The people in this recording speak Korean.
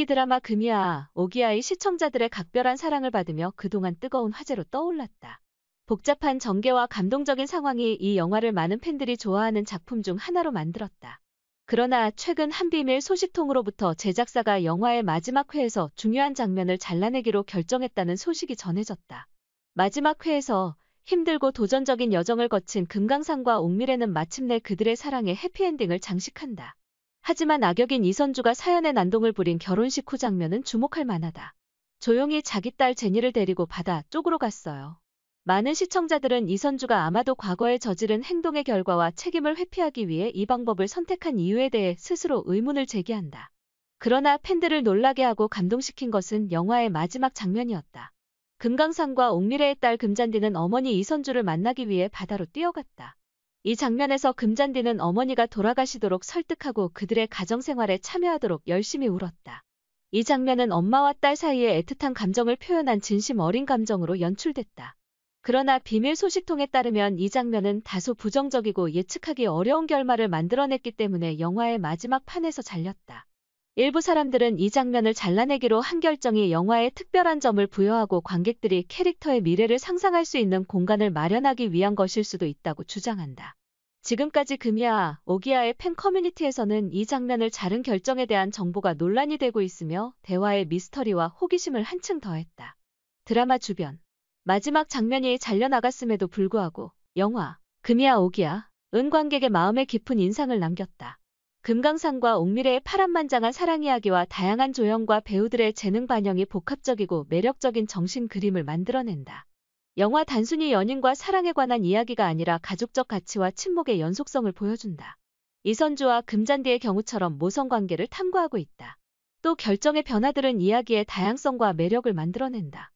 인기 드라마 금이야, 오기야의 시청자들의 각별한 사랑을 받으며 그동안 뜨거운 화제로 떠올랐다. 복잡한 전개와 감동적인 상황이 이 영화를 많은 팬들이 좋아하는 작품 중 하나로 만들었다. 그러나 최근 한 비밀 소식통으로부터 제작사가 영화의 마지막 회에서 중요한 장면을 잘라내기로 결정했다는 소식이 전해졌다. 마지막 회에서 힘들고 도전적인 여정을 거친 금강산과 옥밀에는 마침내 그들의 사랑의 해피엔딩을 장식한다. 하지만 악역인 이선주가 사연의 난동을 부린 결혼식 후 장면은 주목할 만하다. 조용히 자기 딸 제니를 데리고 바다 쪽으로 갔어요. 많은 시청자들은 이선주가 아마도 과거에 저지른 행동의 결과와 책임을 회피하기 위해 이 방법을 선택한 이유에 대해 스스로 의문을 제기한다. 그러나 팬들을 놀라게 하고 감동시킨 것은 영화의 마지막 장면이었다. 금강산과 옥미래의 딸 금잔디는 어머니 이선주를 만나기 위해 바다로 뛰어갔다. 이 장면에서 금잔디는 어머니가 돌아가시도록 설득하고 그들의 가정생활에 참여하도록 열심히 울었다. 이 장면은 엄마와 딸 사이의 애틋한 감정을 표현한 진심 어린 감정으로 연출됐다. 그러나 비밀 소식통에 따르면 이 장면은 다소 부정적이고 예측하기 어려운 결말을 만들어냈기 때문에 영화의 마지막 판에서 잘렸다. 일부 사람들은 이 장면을 잘라내기로 한결정이 영화에 특별한 점을 부여하고 관객들이 캐릭터의 미래를 상상할 수 있는 공간을 마련하기 위한 것일 수도 있다고 주장한다. 지금까지 금야, 오기야의 팬 커뮤니티에서는 이 장면을 자른 결정에 대한 정보가 논란이 되고 있으며 대화의 미스터리와 호기심을 한층 더했다. 드라마 주변 마지막 장면이 잘려나갔음에도 불구하고 영화 금야, 오기야 은 관객의 마음에 깊은 인상을 남겼다. 금강산과 옥미래의 파란만장한 사랑 이야기와 다양한 조형과 배우들의 재능 반영이 복합적이고 매력적인 정신 그림을 만들어낸다. 영화 단순히 연인과 사랑에 관한 이야기가 아니라 가족적 가치와 친목의 연속성을 보여준다. 이선주와 금잔디의 경우처럼 모성 관계를 탐구하고 있다. 또 결정의 변화들은 이야기의 다양성과 매력을 만들어낸다.